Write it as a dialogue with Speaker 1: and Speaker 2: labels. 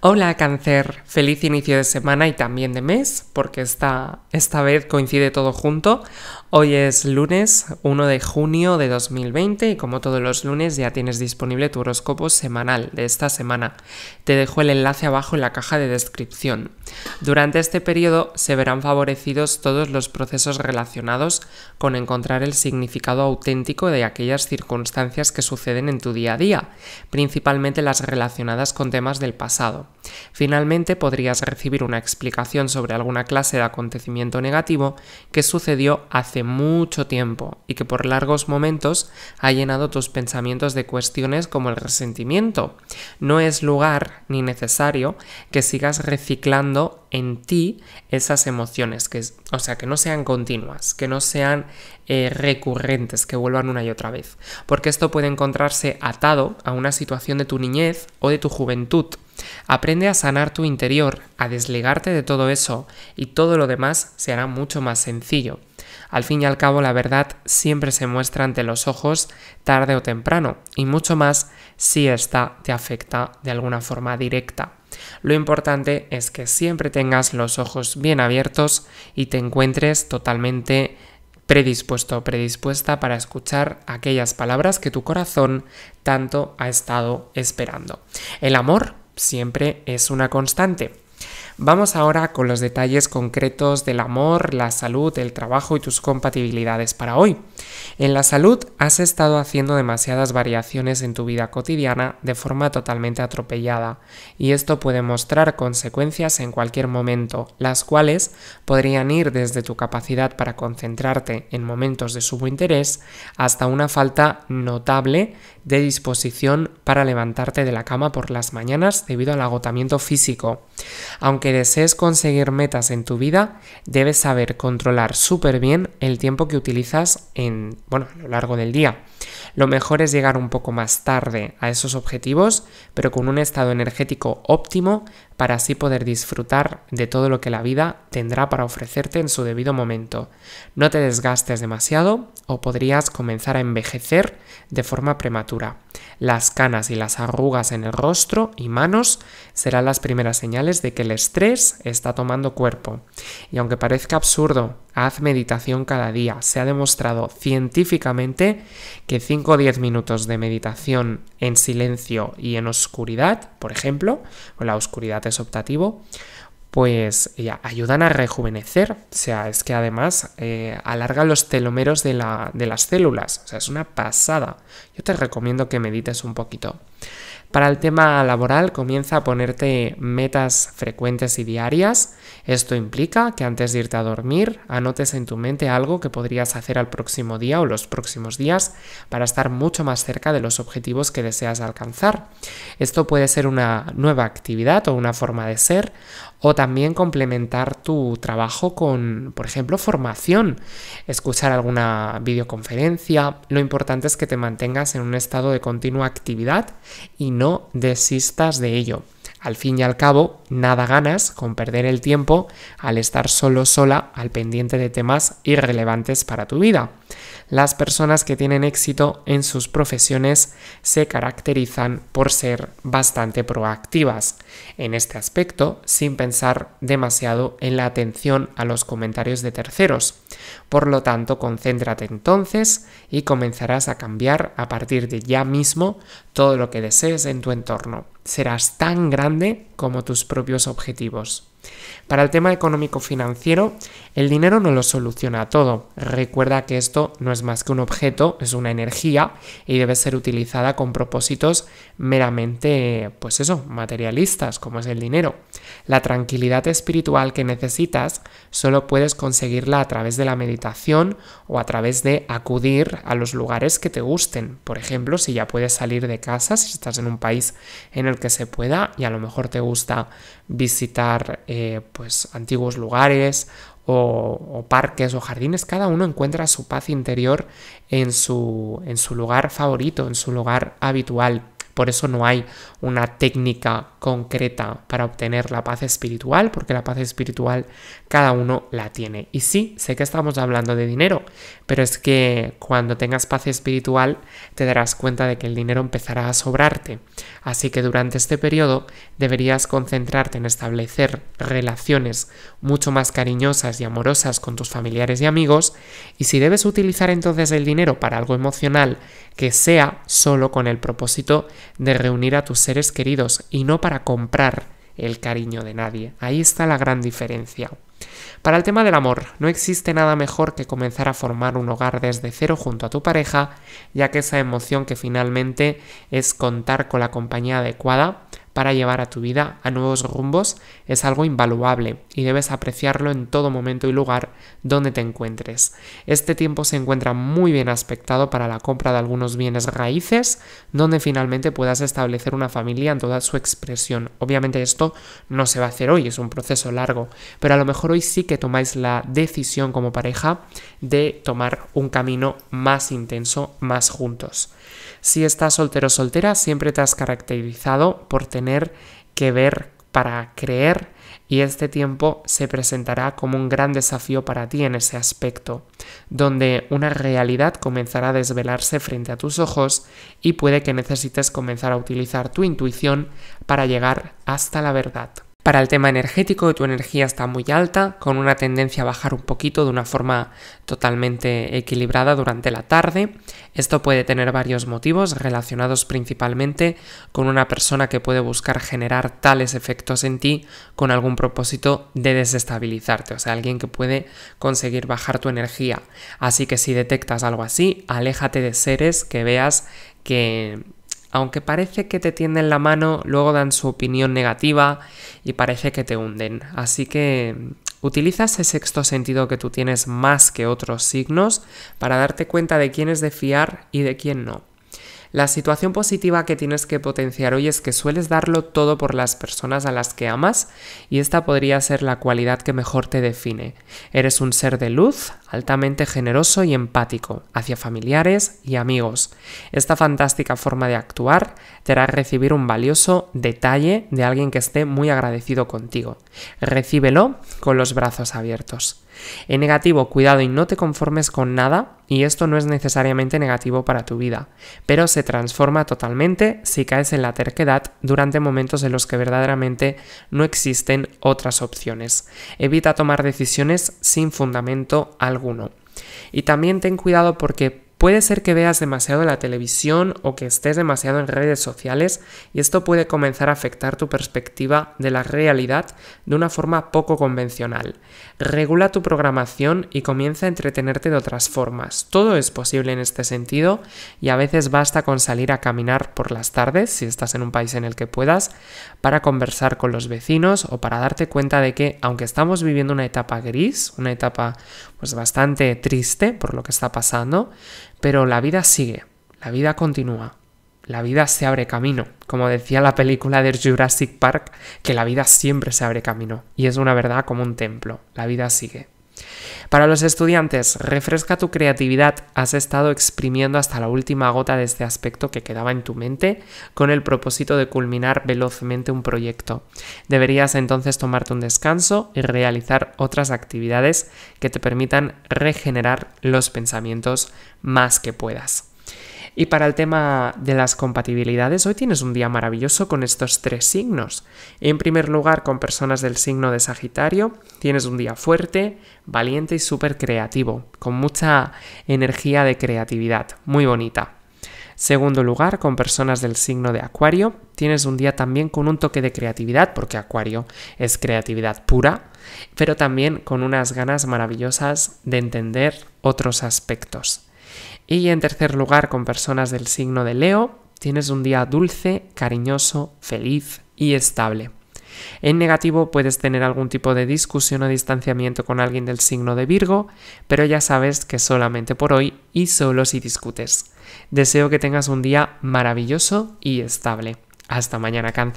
Speaker 1: Hola cáncer, feliz inicio de semana y también de mes, porque esta, esta vez coincide todo junto. Hoy es lunes 1 de junio de 2020 y como todos los lunes ya tienes disponible tu horóscopo semanal de esta semana. Te dejo el enlace abajo en la caja de descripción. Durante este periodo se verán favorecidos todos los procesos relacionados con encontrar el significado auténtico de aquellas circunstancias que suceden en tu día a día, principalmente las relacionadas con temas del pasado. Finalmente podrías recibir una explicación sobre alguna clase de acontecimiento negativo que sucedió hace mucho tiempo y que por largos momentos ha llenado tus pensamientos de cuestiones como el resentimiento. No es lugar ni necesario que sigas reciclando en ti esas emociones, que, o sea, que no sean continuas, que no sean eh, recurrentes, que vuelvan una y otra vez, porque esto puede encontrarse atado a una situación de tu niñez o de tu juventud Aprende a sanar tu interior, a desligarte de todo eso y todo lo demás se hará mucho más sencillo. Al fin y al cabo la verdad siempre se muestra ante los ojos tarde o temprano y mucho más si ésta te afecta de alguna forma directa. Lo importante es que siempre tengas los ojos bien abiertos y te encuentres totalmente predispuesto o predispuesta para escuchar aquellas palabras que tu corazón tanto ha estado esperando. El amor siempre es una constante. Vamos ahora con los detalles concretos del amor, la salud, el trabajo y tus compatibilidades para hoy. En la salud has estado haciendo demasiadas variaciones en tu vida cotidiana de forma totalmente atropellada y esto puede mostrar consecuencias en cualquier momento, las cuales podrían ir desde tu capacidad para concentrarte en momentos de sumo interés hasta una falta notable de disposición para levantarte de la cama por las mañanas debido al agotamiento físico. Aunque desees conseguir metas en tu vida, debes saber controlar súper bien el tiempo que utilizas en, bueno, a lo largo del día. Lo mejor es llegar un poco más tarde a esos objetivos, pero con un estado energético óptimo para así poder disfrutar de todo lo que la vida tendrá para ofrecerte en su debido momento. No te desgastes demasiado o podrías comenzar a envejecer de forma prematura. Las canas y las arrugas en el rostro y manos serán las primeras señales de que el estrés está tomando cuerpo. Y aunque parezca absurdo, haz meditación cada día. Se ha demostrado científicamente que 5 o 10 minutos de meditación en silencio y en oscuridad, por ejemplo, la oscuridad es optativo, pues eh, ayudan a rejuvenecer, o sea, es que además eh, alarga los telomeros de, de las células, o sea, es una pasada. Yo te recomiendo que medites un poquito. Para el tema laboral comienza a ponerte metas frecuentes y diarias. Esto implica que antes de irte a dormir anotes en tu mente algo que podrías hacer al próximo día o los próximos días para estar mucho más cerca de los objetivos que deseas alcanzar. Esto puede ser una nueva actividad o una forma de ser o también complementar tu trabajo con, por ejemplo, formación, escuchar alguna videoconferencia. Lo importante es que te mantengas en un estado de continua actividad y no desistas de ello. Al fin y al cabo, nada ganas con perder el tiempo al estar solo sola al pendiente de temas irrelevantes para tu vida. Las personas que tienen éxito en sus profesiones se caracterizan por ser bastante proactivas en este aspecto, sin pensar demasiado en la atención a los comentarios de terceros. Por lo tanto, concéntrate entonces y comenzarás a cambiar a partir de ya mismo todo lo que desees en tu entorno serás tan grande como tus propios objetivos. Para el tema económico-financiero, el dinero no lo soluciona todo. Recuerda que esto no es más que un objeto, es una energía y debe ser utilizada con propósitos meramente, pues eso, materialistas, como es el dinero. La tranquilidad espiritual que necesitas solo puedes conseguirla a través de la meditación o a través de acudir a los lugares que te gusten. Por ejemplo, si ya puedes salir de casa, si estás en un país en el que se pueda y a lo mejor te gusta visitar eh, pues antiguos lugares o, parques o jardines, cada uno encuentra su paz interior en su, en su lugar favorito, en su lugar habitual. Por eso no hay una técnica concreta para obtener la paz espiritual, porque la paz espiritual cada uno la tiene. Y sí, sé que estamos hablando de dinero, pero es que cuando tengas paz espiritual te darás cuenta de que el dinero empezará a sobrarte. Así que durante este periodo deberías concentrarte en establecer relaciones mucho más cariñosas y amorosas con tus familiares y amigos, y si debes utilizar entonces el dinero para algo emocional, que sea solo con el propósito de reunir a tus seres queridos y no para para comprar el cariño de nadie. Ahí está la gran diferencia. Para el tema del amor, no existe nada mejor que comenzar a formar un hogar desde cero junto a tu pareja, ya que esa emoción que finalmente es contar con la compañía adecuada para llevar a tu vida a nuevos rumbos es algo invaluable y debes apreciarlo en todo momento y lugar donde te encuentres. Este tiempo se encuentra muy bien aspectado para la compra de algunos bienes raíces donde finalmente puedas establecer una familia en toda su expresión. Obviamente esto no se va a hacer hoy, es un proceso largo, pero a lo mejor hoy sí que tomáis la decisión como pareja de tomar un camino más intenso, más juntos. Si estás soltero o soltera, siempre te has caracterizado por tener que ver para creer y este tiempo se presentará como un gran desafío para ti en ese aspecto, donde una realidad comenzará a desvelarse frente a tus ojos y puede que necesites comenzar a utilizar tu intuición para llegar hasta la verdad. Para el tema energético, tu energía está muy alta, con una tendencia a bajar un poquito de una forma totalmente equilibrada durante la tarde. Esto puede tener varios motivos relacionados principalmente con una persona que puede buscar generar tales efectos en ti con algún propósito de desestabilizarte, o sea, alguien que puede conseguir bajar tu energía. Así que si detectas algo así, aléjate de seres que veas que aunque parece que te tienden la mano, luego dan su opinión negativa y parece que te hunden. Así que utiliza ese sexto sentido que tú tienes más que otros signos para darte cuenta de quién es de fiar y de quién no. La situación positiva que tienes que potenciar hoy es que sueles darlo todo por las personas a las que amas y esta podría ser la cualidad que mejor te define. Eres un ser de luz, altamente generoso y empático hacia familiares y amigos. Esta fantástica forma de actuar te hará recibir un valioso detalle de alguien que esté muy agradecido contigo. Recíbelo con los brazos abiertos. En negativo, cuidado y no te conformes con nada, y esto no es necesariamente negativo para tu vida, pero se transforma totalmente si caes en la terquedad durante momentos en los que verdaderamente no existen otras opciones. Evita tomar decisiones sin fundamento alguno. Y también ten cuidado porque Puede ser que veas demasiado la televisión o que estés demasiado en redes sociales y esto puede comenzar a afectar tu perspectiva de la realidad de una forma poco convencional. Regula tu programación y comienza a entretenerte de otras formas. Todo es posible en este sentido y a veces basta con salir a caminar por las tardes, si estás en un país en el que puedas, para conversar con los vecinos o para darte cuenta de que aunque estamos viviendo una etapa gris, una etapa pues bastante triste por lo que está pasando, pero la vida sigue, la vida continúa, la vida se abre camino. Como decía la película de Jurassic Park, que la vida siempre se abre camino. Y es una verdad como un templo, la vida sigue. Para los estudiantes, refresca tu creatividad. Has estado exprimiendo hasta la última gota de este aspecto que quedaba en tu mente con el propósito de culminar velozmente un proyecto. Deberías entonces tomarte un descanso y realizar otras actividades que te permitan regenerar los pensamientos más que puedas. Y para el tema de las compatibilidades, hoy tienes un día maravilloso con estos tres signos. En primer lugar, con personas del signo de Sagitario, tienes un día fuerte, valiente y súper creativo, con mucha energía de creatividad, muy bonita. Segundo lugar, con personas del signo de Acuario, tienes un día también con un toque de creatividad, porque Acuario es creatividad pura, pero también con unas ganas maravillosas de entender otros aspectos. Y en tercer lugar, con personas del signo de Leo, tienes un día dulce, cariñoso, feliz y estable. En negativo puedes tener algún tipo de discusión o distanciamiento con alguien del signo de Virgo, pero ya sabes que solamente por hoy y solo si discutes. Deseo que tengas un día maravilloso y estable. Hasta mañana, cáncer.